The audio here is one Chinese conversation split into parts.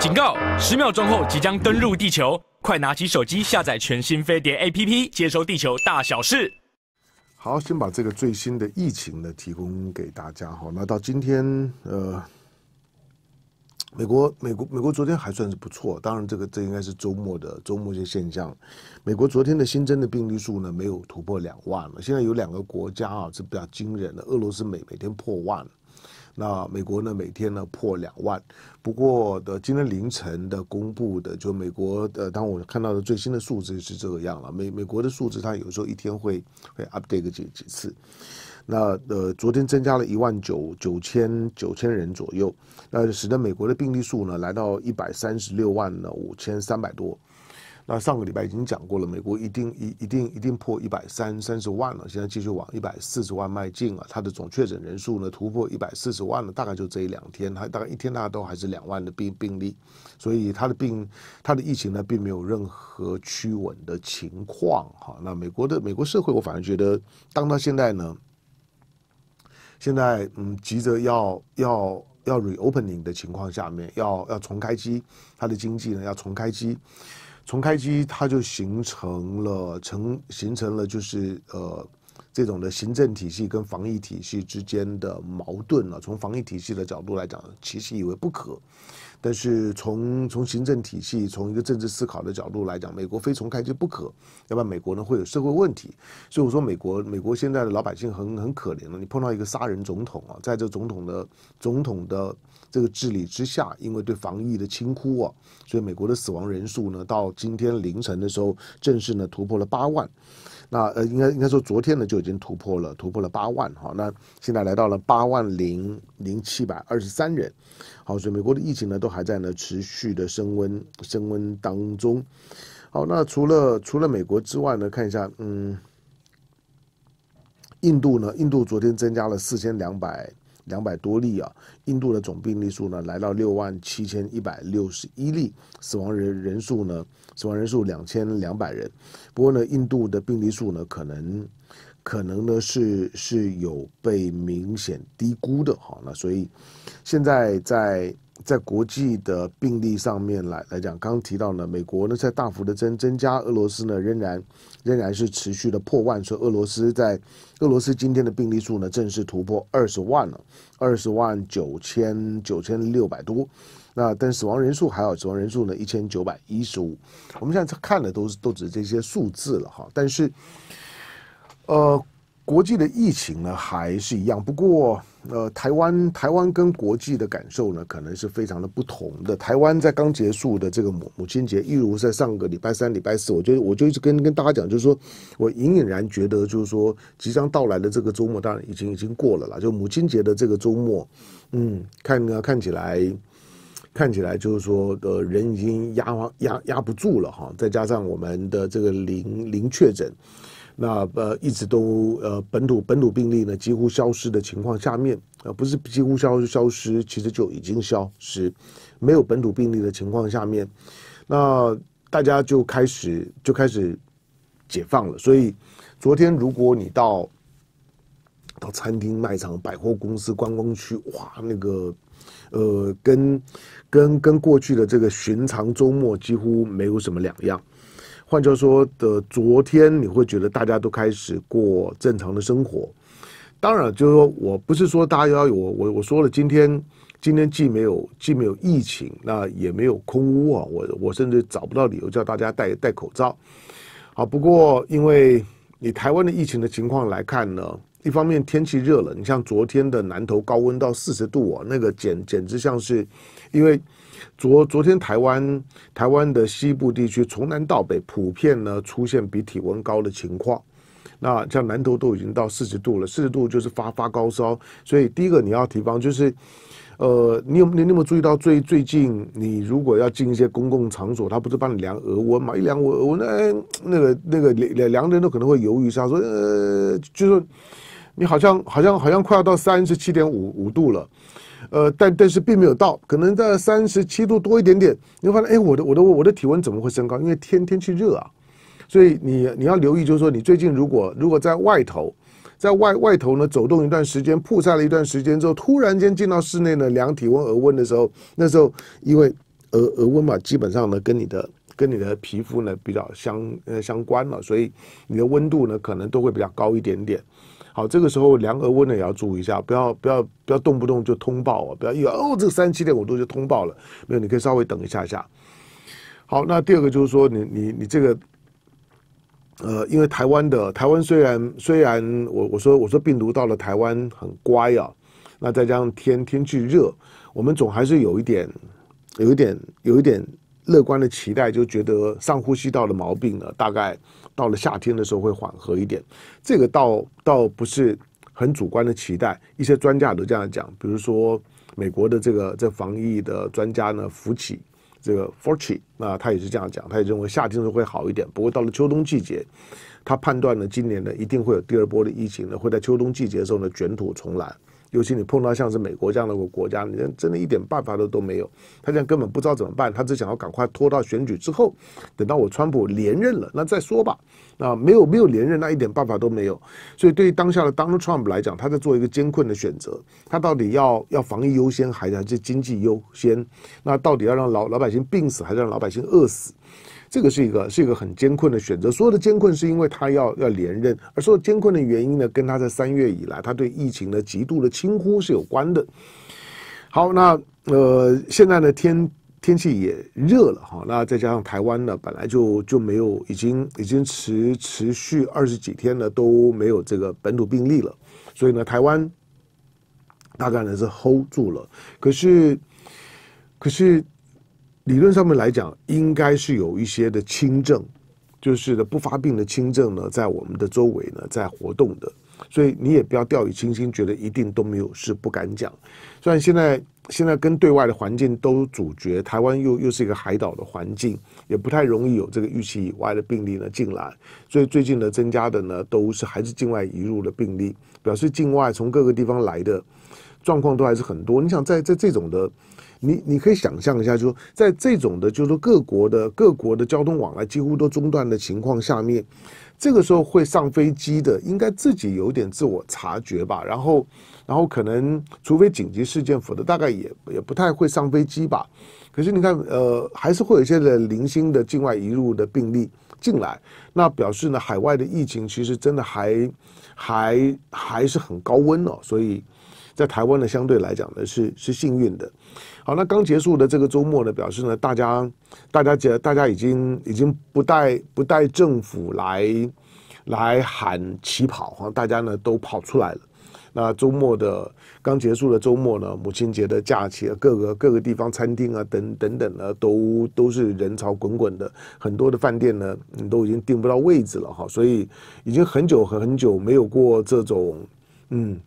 警告！十秒钟后即将登陆地球，快拿起手机下载全新飞碟 APP，接收地球大小事。好，先把这个最新的疫情呢提供给大家哈。那到今天，呃，美国，美国，美国昨天还算是不错。当然，这个这应该是周末的周末一些现象。美国昨天的新增的病例数呢，没有突破两万了。现在有两个国家啊是比较惊人的，俄罗斯每每天破万。那美国呢？每天呢破两万，不过的今天凌晨的公布的就美国的，当我看到的最新的数字是这个样了。美美国的数字它有时候一天会会 update 几几次。那呃，昨天增加了一万九九千九千人左右，那使得美国的病例数呢来到一百三十六万呢五千三百多。那上个礼拜已经讲过了，美国一定一一定一定破一百三三十万了，现在继续往一百四十万迈进啊！它的总确诊人数呢突破一百四十万了，大概就这一两天，它大概一天大概都还是两万的病病例，所以它的病它的疫情呢并没有任何趋稳的情况哈。那美国的美国社会，我反而觉得，当到现在呢，现在嗯急着要要要 reopening 的情况下面，要要重开机，它的经济呢要重开机。重开机，它就形成了成形成了就是呃这种的行政体系跟防疫体系之间的矛盾了。从防疫体系的角度来讲，其实以为不可；但是从从行政体系、从一个政治思考的角度来讲，美国非重开机不可，要不然美国呢会有社会问题。所以我说，美国美国现在的老百姓很很可怜了。你碰到一个杀人总统啊，在这总统的总统的。这个治理之下，因为对防疫的轻忽啊，所以美国的死亡人数呢，到今天凌晨的时候，正式呢突破了八万。那呃，应该应该说，昨天呢就已经突破了，突破了八万哈。那现在来到了八万零零七百二十三人。好，所以美国的疫情呢，都还在呢持续的升温升温当中。好，那除了除了美国之外呢，看一下，嗯，印度呢，印度昨天增加了四千两百。两百多例啊，印度的总病例数呢，来到六万七千一百六十一例，死亡人人数呢，死亡人数两千两百人。不过呢，印度的病例数呢，可能可能呢是是有被明显低估的哈。那所以现在在。在国际的病例上面来来讲，刚提到呢，美国呢在大幅的增增加，俄罗斯呢仍然仍然是持续的破万。说俄罗斯在俄罗斯今天的病例数呢正式突破二十万了，二十万九千九千六百多。那但死亡人数还好，死亡人数呢一千九百一十五。我们现在看的都是都只是这些数字了哈，但是呃。国际的疫情呢还是一样，不过呃，台湾台湾跟国际的感受呢可能是非常的不同的。台湾在刚结束的这个母母亲节，一如在上个礼拜三、礼拜四，我就我就一直跟跟大家讲，就是说我隐隐然觉得，就是说即将到来的这个周末，当然已经已经过了啦，就母亲节的这个周末，嗯，看呢看起来看起来就是说呃人已经压压压不住了哈，再加上我们的这个零零确诊。那呃，一直都呃，本土本土病例呢几乎消失的情况下面，呃，不是几乎消失消失，其实就已经消失，没有本土病例的情况下面，那大家就开始就开始解放了。所以昨天如果你到到餐厅、卖场、百货公司、观光区，哇，那个呃，跟跟跟过去的这个寻常周末几乎没有什么两样。换句话说的，昨天你会觉得大家都开始过正常的生活。当然，就是说我不是说大家要有我，我说了，今天今天既没有既没有疫情，那也没有空屋啊。我我甚至找不到理由叫大家戴戴口罩。好，不过因为你台湾的疫情的情况来看呢，一方面天气热了，你像昨天的南投高温到四十度啊，那个简简直像是因为。昨昨天，台湾台湾的西部地区从南到北，普遍呢出现比体温高的情况。那像南投都已经到四十度了，四十度就是发发高烧。所以第一个你要提防，就是呃，你有你有没注意到最最近，你如果要进一些公共场所，他不是帮你量额温嘛？一量我额温，哎，那个那个量量的人都可能会犹豫一下，说呃，就是你好像好像好像快要到三十七点五五度了。呃，但但是并没有到，可能在三十七度多一点点。你会发现，哎，我的我的我的体温怎么会升高？因为天天气热啊，所以你你要留意，就是说你最近如果如果在外头，在外外头呢走动一段时间，曝晒了一段时间之后，突然间进到室内呢量体温额温的时候，那时候因为额额温嘛，基本上呢跟你的跟你的皮肤呢比较相呃相关嘛，所以你的温度呢可能都会比较高一点点。好，这个时候量额温的也要注意一下，不要不要不要动不动就通报啊！不要一哦，这个三七点五度就通报了。没有，你可以稍微等一下下。好，那第二个就是说，你你你这个，呃，因为台湾的台湾虽然虽然我我说我说病毒到了台湾很乖啊，那再加上天天气热，我们总还是有一点有一点有一点。乐观的期待就觉得上呼吸道的毛病呢，大概到了夏天的时候会缓和一点。这个倒倒不是很主观的期待，一些专家都这样讲。比如说美国的这个这防疫的专家呢，福奇这个 Forty，那他也是这样讲，他也认为夏天的时候会好一点。不过到了秋冬季节，他判断呢，今年呢一定会有第二波的疫情呢，会在秋冬季节的时候呢卷土重来。尤其你碰到像是美国这样的国家，你真的一点办法都都没有。他现在根本不知道怎么办，他只想要赶快拖到选举之后，等到我川普连任了，那再说吧。那没有没有连任，那一点办法都没有。所以对于当下的 Donald Trump 来讲，他在做一个艰困的选择：他到底要要防疫优先，还是经济优先？那到底要让老老百姓病死，还是让老百姓饿死？这个是一个是一个很艰困的选择，所有的艰困是因为他要要连任，而所有艰困的原因呢，跟他在三月以来他对疫情的极度的轻忽是有关的。好，那呃，现在呢天天气也热了哈，那再加上台湾呢本来就就没有，已经已经持持续二十几天呢都没有这个本土病例了，所以呢台湾大概呢是 hold 住了，可是可是。理论上面来讲，应该是有一些的轻症，就是的不发病的轻症呢，在我们的周围呢在活动的，所以你也不要掉以轻心，觉得一定都没有是不敢讲。虽然现在现在跟对外的环境都主角，台湾又又是一个海岛的环境，也不太容易有这个预期以外的病例呢进来，所以最近呢增加的呢都是还是境外移入的病例，表示境外从各个地方来的状况都还是很多。你想在在这种的。你你可以想象一下，就是在这种的，就是说各国的各国的交通往来几乎都中断的情况下面，这个时候会上飞机的，应该自己有点自我察觉吧。然后，然后可能除非紧急事件，否则大概也也不太会上飞机吧。可是你看，呃，还是会有一些的零星的境外移入的病例进来，那表示呢，海外的疫情其实真的还还还是很高温哦。所以在台湾呢，相对来讲呢，是是幸运的。好，那刚结束的这个周末呢，表示呢，大家，大家觉大家已经已经不带不带政府来，来喊起跑哈，大家呢都跑出来了。那周末的刚结束的周末呢，母亲节的假期，各个各个地方餐厅啊等等等呢，都都是人潮滚滚的，很多的饭店呢都已经订不到位置了哈，所以已经很久很久没有过这种嗯。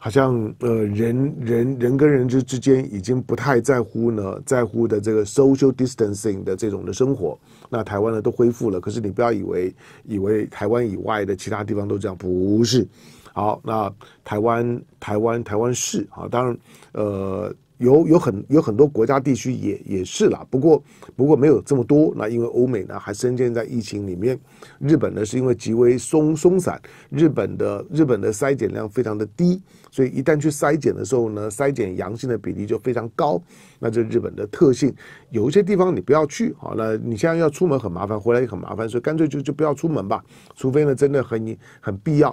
好像呃，人人人跟人之之间已经不太在乎呢，在乎的这个 social distancing 的这种的生活，那台湾呢都恢复了。可是你不要以为以为台湾以外的其他地方都这样，不是。好，那台湾台湾台湾是啊，当然呃，有有很有很多国家地区也也是啦，不过不过没有这么多。那因为欧美呢还深陷在疫情里面，日本呢是因为极为松松散，日本的日本的筛检量非常的低。所以一旦去筛检的时候呢，筛检阳性的比例就非常高，那这日本的特性。有一些地方你不要去，好了，你现在要出门很麻烦，回来也很麻烦，所以干脆就就不要出门吧，除非呢真的很你很必要。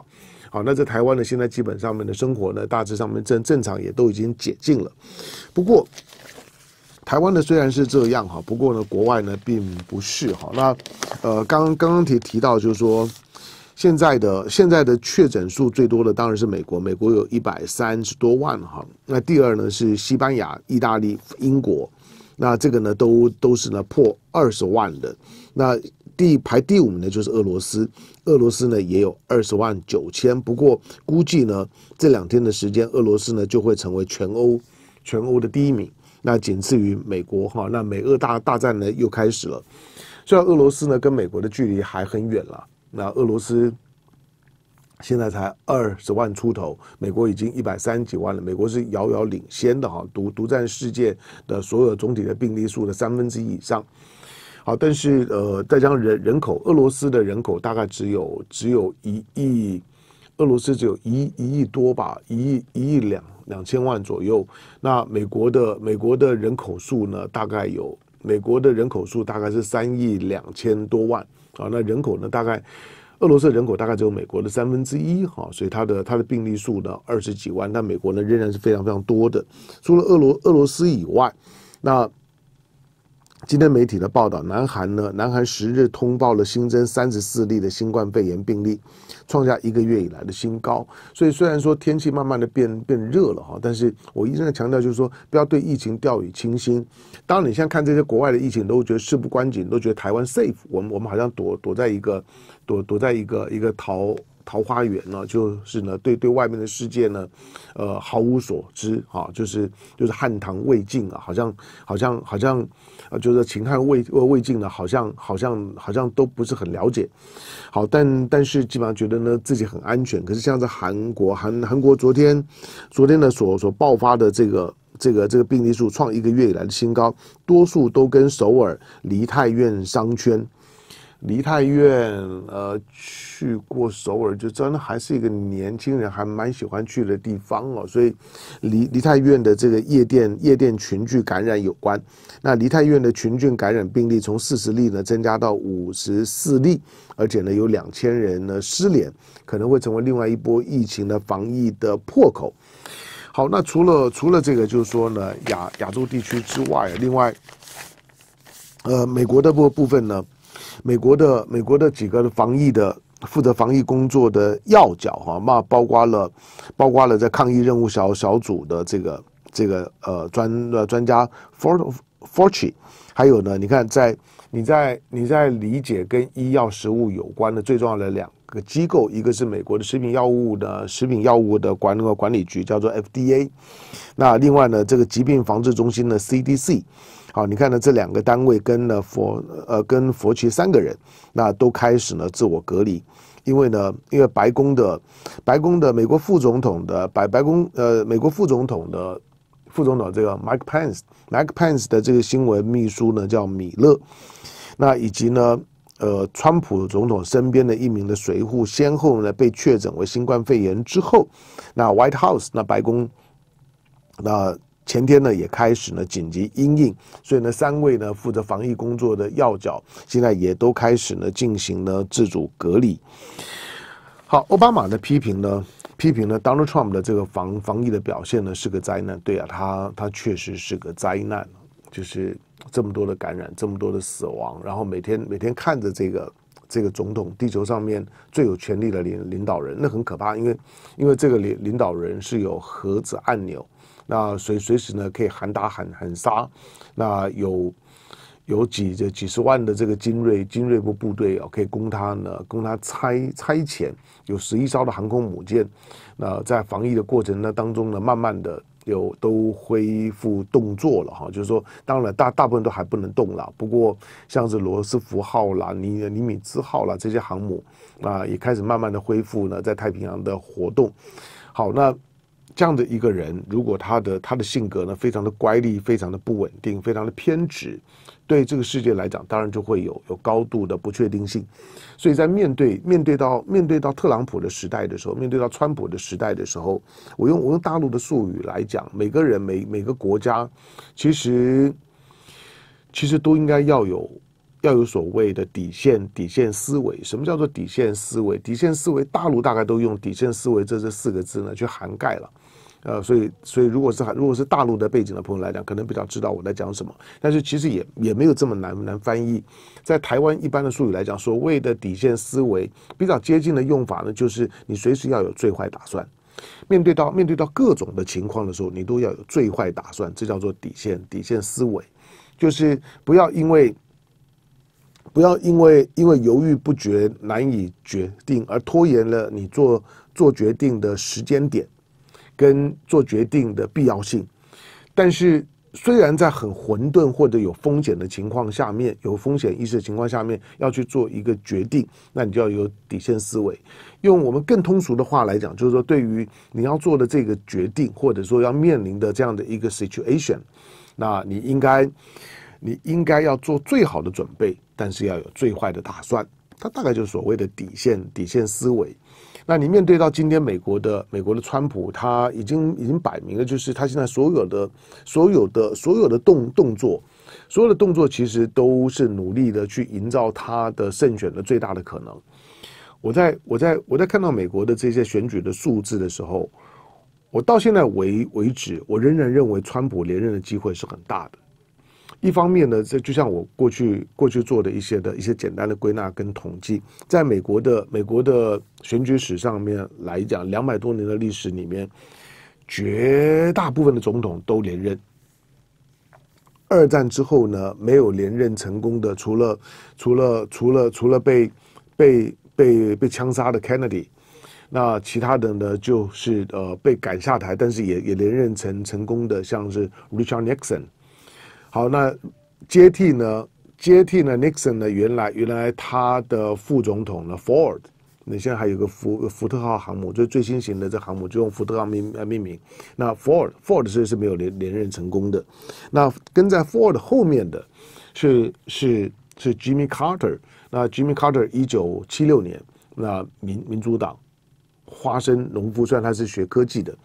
好，那在台湾呢，现在基本上面的生活呢，大致上面正正常也都已经解禁了。不过，台湾呢虽然是这样哈，不过呢国外呢并不是哈。那呃刚刚刚提提到就是说。现在的现在的确诊数最多的当然是美国，美国有一百三十多万哈。那第二呢是西班牙、意大利、英国，那这个呢都都是呢破二十万的。那第排第五名的就是俄罗斯，俄罗斯呢也有二十万九千。不过估计呢这两天的时间，俄罗斯呢就会成为全欧全欧的第一名。那仅次于美国哈，那美俄大大战呢又开始了。虽然俄罗斯呢跟美国的距离还很远了。那俄罗斯现在才二十万出头，美国已经一百三十几万了。美国是遥遥领先的哈，独独占世界的所有总体的病例数的三分之一以上。好，但是呃，再上人人口，俄罗斯的人口大概只有只有一亿，俄罗斯只有一一亿多吧，一亿一亿两两千万左右。那美国的美国的人口数呢，大概有美国的人口数大概是三亿两千多万。啊，那人口呢？大概俄罗斯人口大概只有美国的三分之一，哈，所以它的它的病例数呢二十几万，但美国呢仍然是非常非常多的。除了俄罗俄罗斯以外，那。今天媒体的报道，南韩呢，南韩十日通报了新增三十四例的新冠肺炎病例，创下一个月以来的新高。所以虽然说天气慢慢的变变热了哈，但是我一直在强调就是说，不要对疫情掉以轻心。当你现在看这些国外的疫情，都觉得事不关己，都觉得台湾 safe，我们我们好像躲躲在一个躲躲在一个一个逃。桃花源呢，就是呢，对对外面的世界呢，呃，毫无所知啊，就是就是汉唐魏晋啊，好像好像好像啊，就是秦汉魏魏晋呢，好像好像好像都不是很了解。好，但但是基本上觉得呢，自己很安全。可是像在韩国，韩韩国昨天昨天呢，所所爆发的这个这个这个病例数创一个月以来的新高，多数都跟首尔梨泰院商圈。梨泰院，呃，去过首尔，就真的还是一个年轻人还蛮喜欢去的地方哦。所以，梨梨泰院的这个夜店夜店群聚感染有关。那梨泰院的群聚感染病例从四十例呢增加到五十四例，而且呢有两千人呢失联，可能会成为另外一波疫情的防疫的破口。好，那除了除了这个，就是说呢亚亚洲地区之外，另外，呃，美国的部部分呢。美国的美国的几个防疫的负责防疫工作的要角哈，那包括了，包括了在抗疫任务小小组的这个这个呃专呃专家 Fort f o r t y 还有呢，你看在你在你在理解跟医药食物有关的最重要的两个机构，一个是美国的食品药物的食品药物的管管理局叫做 FDA，那另外呢，这个疾病防治中心的 CDC。好，你看呢，这两个单位跟呢佛呃跟佛奇三个人，那都开始呢自我隔离，因为呢，因为白宫的，白宫的美国副总统的白白宫呃美国副总统的副总统这个 Mike Pence，Mike Pence 的这个新闻秘书呢叫米勒，那以及呢呃川普总统身边的一名的随护，先后呢被确诊为新冠肺炎之后，那 White House 那白宫那。前天呢，也开始呢紧急应应，所以呢，三位呢负责防疫工作的要角，现在也都开始呢进行了自主隔离。好，奥巴马的批评呢，批评呢 Donald Trump 的这个防防疫的表现呢是个灾难。对啊，他他确实是个灾难，就是这么多的感染，这么多的死亡，然后每天每天看着这个这个总统，地球上面最有权力的领领导人，那很可怕，因为因为这个领领导人是有核子按钮。那随随时呢可以喊打喊喊杀，那有有几这几十万的这个精锐精锐部部队啊，可以供他呢，供他拆拆遣，有十一艘的航空母舰，那在防疫的过程呢当中呢，慢慢的有都恢复动作了哈，就是说，当然大大部分都还不能动了，不过像是罗斯福号啦、尼尼米兹号啦这些航母啊，也开始慢慢的恢复呢，在太平洋的活动，好那。这样的一个人，如果他的他的性格呢，非常的乖戾，非常的不稳定，非常的偏执，对这个世界来讲，当然就会有有高度的不确定性。所以在面对面对到面对到特朗普的时代的时候，面对到川普的时代的时候，我用我用大陆的术语来讲，每个人每每个国家，其实其实都应该要有要有所谓的底线，底线思维。什么叫做底线思维？底线思维，大陆大概都用“底线思维”这这四个字呢，去涵盖了。呃，所以，所以如果是如果是大陆的背景的朋友来讲，可能比较知道我在讲什么。但是其实也也没有这么难难翻译。在台湾一般的术语来讲，所谓的底线思维比较接近的用法呢，就是你随时要有最坏打算。面对到面对到各种的情况的时候，你都要有最坏打算，这叫做底线底线思维。就是不要因为不要因为因为犹豫不决、难以决定而拖延了你做做决定的时间点。跟做决定的必要性，但是虽然在很混沌或者有风险的情况下面，有风险意识的情况下面，要去做一个决定，那你就要有底线思维。用我们更通俗的话来讲，就是说，对于你要做的这个决定，或者说要面临的这样的一个 situation，那你应该，你应该要做最好的准备，但是要有最坏的打算。它大概就是所谓的底线，底线思维。那你面对到今天美国的美国的川普，他已经已经摆明了，就是他现在所有的所有的所有的动动作，所有的动作其实都是努力的去营造他的胜选的最大的可能。我在我在我在看到美国的这些选举的数字的时候，我到现在为为止，我仍然认为川普连任的机会是很大的。一方面呢，这就像我过去过去做的一些的一些简单的归纳跟统计，在美国的美国的选举史上面来讲，两百多年的历史里面，绝大部分的总统都连任。二战之后呢，没有连任成功的，除了除了除了除了被被被被枪杀的 Kennedy，那其他的呢，就是呃被赶下台，但是也也连任成成功的，像是 Richard Nixon。好，那接替呢？接替呢？n i x o n 呢？原来原来他的副总统呢？f o r d 那现在还有个福福特号航母，就最新型的这航母就用福特号命命名。那 Ford Ford 是是没有连连任成功的。那跟在 Ford 后面的是是是 Jimmy Carter。那 Jimmy Carter 一九七六年，那民民主党。花生农夫虽然他是学科技的，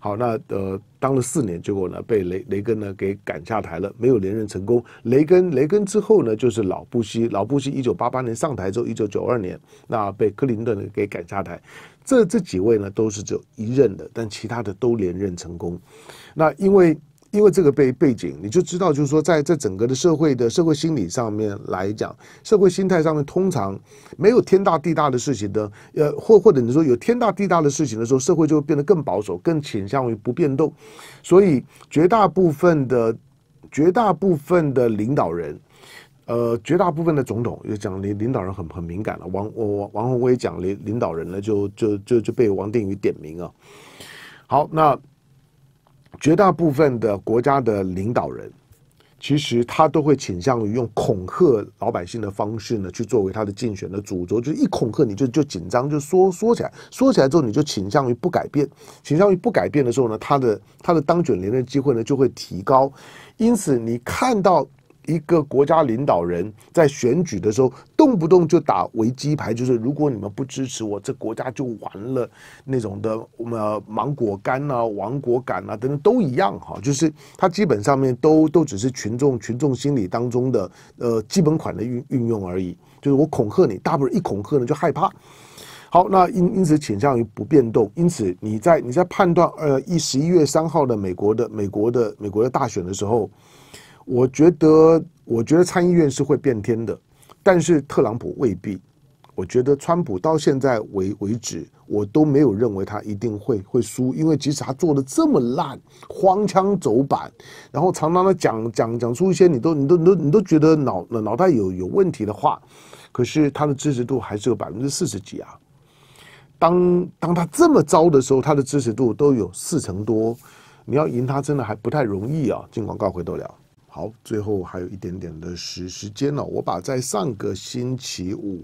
好那呃当了四年，结果呢被雷雷根呢给赶下台了，没有连任成功。雷根雷根之后呢就是老布希，老布希一九八八年上台之后，一九九二年那被克林顿呢给赶下台。这这几位呢都是只有一任的，但其他的都连任成功。那因为。因为这个背背景，你就知道，就是说，在在整个的社会的社会心理上面来讲，社会心态上面，通常没有天大地大的事情的，呃，或或者你说有天大地大的事情的时候，社会就会变得更保守，更倾向于不变动。所以，绝大部分的绝大部分的领导人，呃，绝大部分的总统，就讲领领导人很很敏感了。王王王宏威讲领领导人呢，就就就就被王定宇点名啊。好，那。绝大部分的国家的领导人，其实他都会倾向于用恐吓老百姓的方式呢，去作为他的竞选的主轴。就一恐吓，你就就紧张，就缩缩起来，缩起来之后，你就倾向于不改变，倾向于不改变的时候呢，他的他的当选连任机会呢就会提高。因此，你看到。一个国家领导人在选举的时候，动不动就打危机牌，就是如果你们不支持我，这国家就完了。那种的，我们芒果干啊、王国感啊等等都一样哈，就是它基本上面都都只是群众群众心理当中的呃基本款的运运用而已，就是我恐吓你，大部分人一恐吓呢就害怕。好，那因因此倾向于不变动，因此你在你在判断呃一十一月三号的美国的美国的美国的大选的时候。我觉得，我觉得参议院是会变天的，但是特朗普未必。我觉得川普到现在为为止，我都没有认为他一定会会输，因为即使他做的这么烂，荒腔走板，然后常常的讲讲讲出一些你都你都都你都觉得脑脑袋有有问题的话，可是他的支持度还是有百分之四十几啊。当当他这么糟的时候，他的支持度都有四成多，你要赢他真的还不太容易啊。进广告回得了。好，最后还有一点点的时时间了，我把在上个星期五，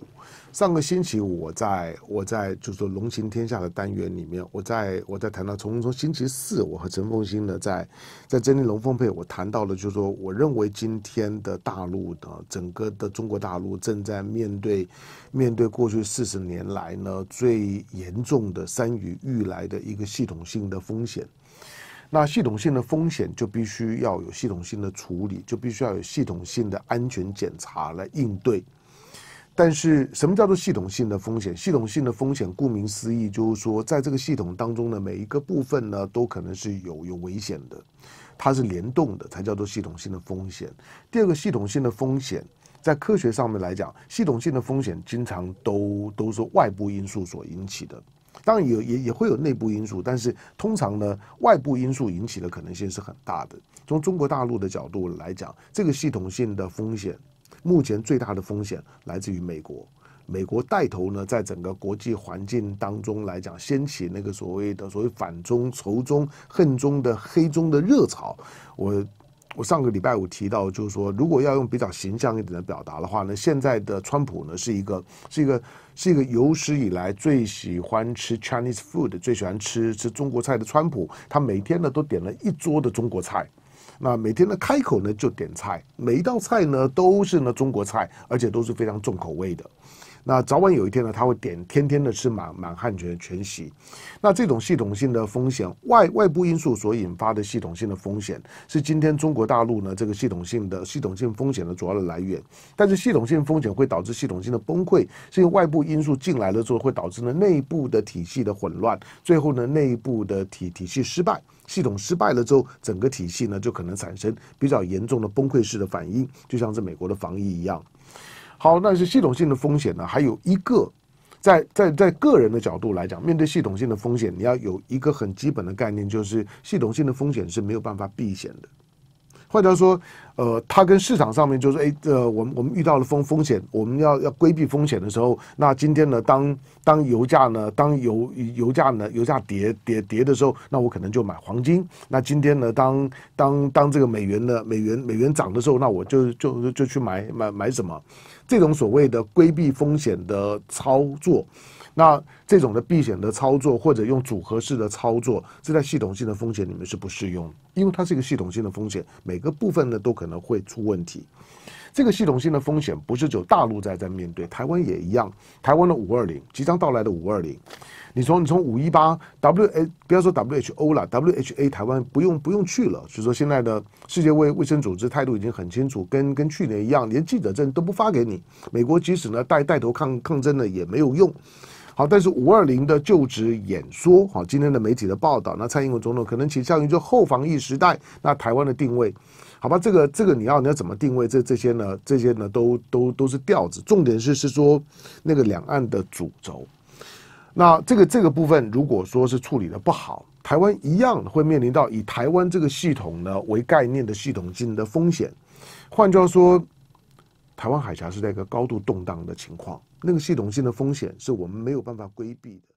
上个星期五我在我在就是说龙行天下的单元里面，我在我在谈到从从星期四，我和陈凤新呢在在真理龙凤配，我谈到了就是说，我认为今天的大陆的整个的中国大陆正在面对面对过去四十年来呢最严重的山雨欲来的一个系统性的风险。那系统性的风险就必须要有系统性的处理，就必须要有系统性的安全检查来应对。但是，什么叫做系统性的风险？系统性的风险顾名思义，就是说在这个系统当中的每一个部分呢，都可能是有有危险的，它是联动的，才叫做系统性的风险。第二个，系统性的风险在科学上面来讲，系统性的风险经常都都是外部因素所引起的。当然也也也会有内部因素，但是通常呢，外部因素引起的可能性是很大的。从中国大陆的角度来讲，这个系统性的风险，目前最大的风险来自于美国。美国带头呢，在整个国际环境当中来讲，掀起那个所谓的所谓反中仇中恨中的黑中的热潮，我。我上个礼拜五提到，就是说，如果要用比较形象一点的表达的话呢，现在的川普呢是一个，是一个，是一个有史以来最喜欢吃 Chinese food、最喜欢吃吃中国菜的川普。他每天呢都点了一桌的中国菜，那每天的开口呢就点菜，每一道菜呢都是呢中国菜，而且都是非常重口味的。那早晚有一天呢，他会点天天的吃满满汉全全席。那这种系统性的风险，外外部因素所引发的系统性的风险，是今天中国大陆呢这个系统性的系统性风险的主要的来源。但是系统性风险会导致系统性的崩溃，是因为外部因素进来了之后会导致呢内部的体系的混乱，最后呢内部的体体系失败，系统失败了之后，整个体系呢就可能产生比较严重的崩溃式的反应，就像是美国的防疫一样。好，那是系统性的风险呢。还有一个，在在在个人的角度来讲，面对系统性的风险，你要有一个很基本的概念，就是系统性的风险是没有办法避险的。或者说，呃，它跟市场上面就是，哎，呃，我们我们遇到了风风险，我们要要规避风险的时候，那今天呢，当当油价呢，当油油价呢，油价跌跌跌的时候，那我可能就买黄金。那今天呢，当当当这个美元呢，美元美元涨的时候，那我就就就去买买买什么？这种所谓的规避风险的操作。那这种的避险的操作，或者用组合式的操作，这在系统性的风险里面是不适用因为它是一个系统性的风险，每个部分呢都可能会出问题。这个系统性的风险不是只有大陆在在面对，台湾也一样。台湾的五二零，即将到来的五二零，你从你从五一八 W H 不要说 W H O 了，W H A 台湾不用不用去了。所以说现在的世界卫卫生组织态度已经很清楚，跟跟去年一样，连记者证都不发给你。美国即使呢带带头抗抗争呢也没有用。好，但是五二零的就职演说，好，今天的媒体的报道，那蔡英文总统可能倾向于就后防疫时代，那台湾的定位，好吧，这个这个你要你要怎么定位？这这些呢，这些呢，都都都是调子。重点是是说那个两岸的主轴，那这个这个部分如果说是处理的不好，台湾一样会面临到以台湾这个系统呢为概念的系统性的风险。换句话说，台湾海峡是在一个高度动荡的情况。那个系统性的风险是我们没有办法规避的。